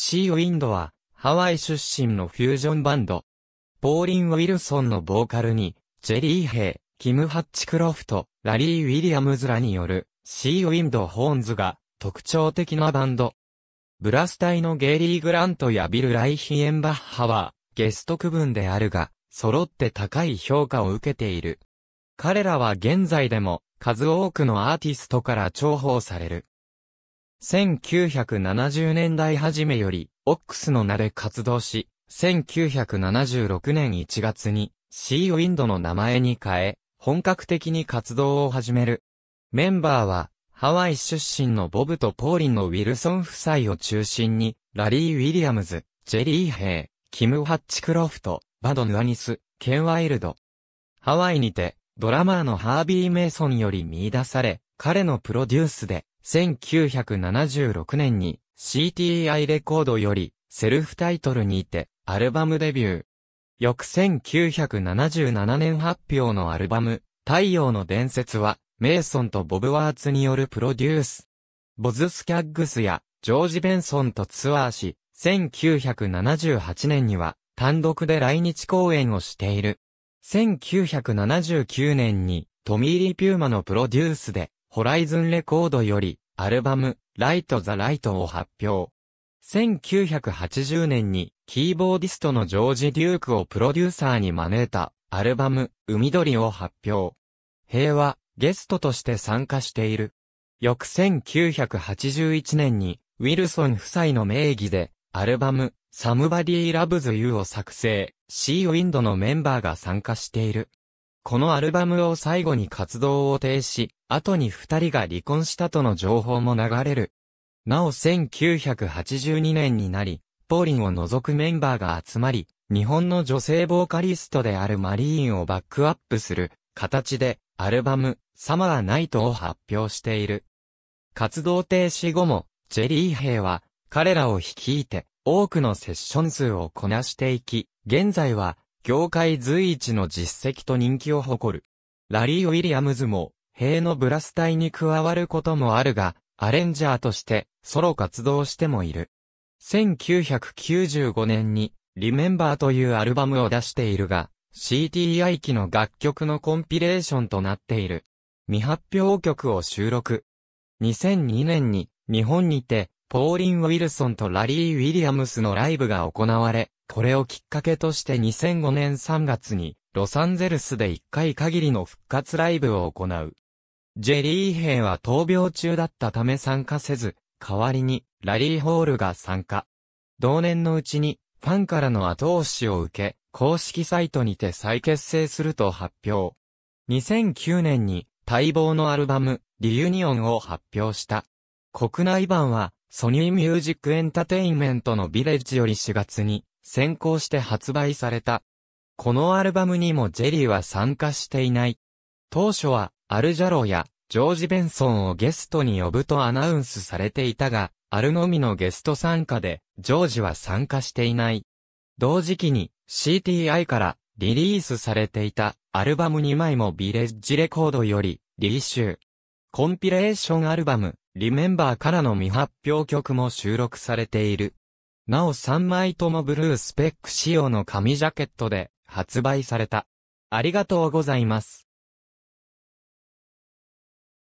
シー・ウィンドは、ハワイ出身のフュージョンバンド。ポーリン・ウィルソンのボーカルに、ジェリー・ヘイ、キム・ハッチ・クロフト、ラリー・ウィリアムズらによる、シー・ウィンド・ホーンズが、特徴的なバンド。ブラス隊のゲイリー・グラントやビル・ライヒエンバッハは、ゲスト区分であるが、揃って高い評価を受けている。彼らは現在でも、数多くのアーティストから重宝される。1970年代初めより、オックスの名で活動し、1976年1月に、シーウィンドの名前に変え、本格的に活動を始める。メンバーは、ハワイ出身のボブとポーリンのウィルソン夫妻を中心に、ラリー・ウィリアムズ、ジェリー・ヘイ、キム・ハッチクロフト、バド・ヌアニス、ケン・ワイルド。ハワイにて、ドラマーのハービー・メイソンより見出され、彼のプロデュースで、1976年に CTI レコードよりセルフタイトルにてアルバムデビュー。翌1977年発表のアルバム、太陽の伝説は、メイソンとボブ・ワーツによるプロデュース。ボズ・スキャッグスやジョージ・ベンソンとツアーし、1978年には単独で来日公演をしている。1979年にトミー・リ・ピューマのプロデュースでホライズンレコードより、アルバム、ライト・ザ・ライトを発表。1980年に、キーボーディストのジョージ・デュークをプロデューサーに招いた、アルバム、海鳥を発表。平和、ゲストとして参加している。翌1981年に、ウィルソン夫妻の名義で、アルバム、サムバディ・ラブズ・ユーを作成、シー・ウィンドのメンバーが参加している。このアルバムを最後に活動を停止後に二人が離婚したとの情報も流れる。なお1982年になり、ポーリンを除くメンバーが集まり、日本の女性ボーカリストであるマリーンをバックアップする形で、アルバム、サマーナイトを発表している。活動停止後も、ジェリー兵は、彼らを率いて、多くのセッション数をこなしていき、現在は、業界随一の実績と人気を誇る。ラリー・ウィリアムズも、兵のブラス隊に加わることもあるが、アレンジャーとしてソロ活動してもいる。1995年に、リメンバーというアルバムを出しているが、CTI 機の楽曲のコンピレーションとなっている。未発表曲を収録。2002年に、日本にて、ポーリン・ウィルソンとラリー・ウィリアムスのライブが行われ、これをきっかけとして2005年3月に、ロサンゼルスで1回限りの復活ライブを行う。ジェリー兵は闘病中だったため参加せず、代わりにラリーホールが参加。同年のうちにファンからの後押しを受け、公式サイトにて再結成すると発表。2009年に待望のアルバム、リユニオンを発表した。国内版はソニーミュージックエンタテインメントのビレッジより4月に先行して発売された。このアルバムにもジェリーは参加していない。当初は、アルジャロや、ジョージ・ベンソンをゲストに呼ぶとアナウンスされていたが、アルのみのゲスト参加で、ジョージは参加していない。同時期に、CTI からリリースされていたアルバム2枚もビレッジレコードより、リーシュー。コンピレーションアルバム、リメンバーからの未発表曲も収録されている。なお3枚ともブルースペック仕様の紙ジャケットで発売された。ありがとうございます。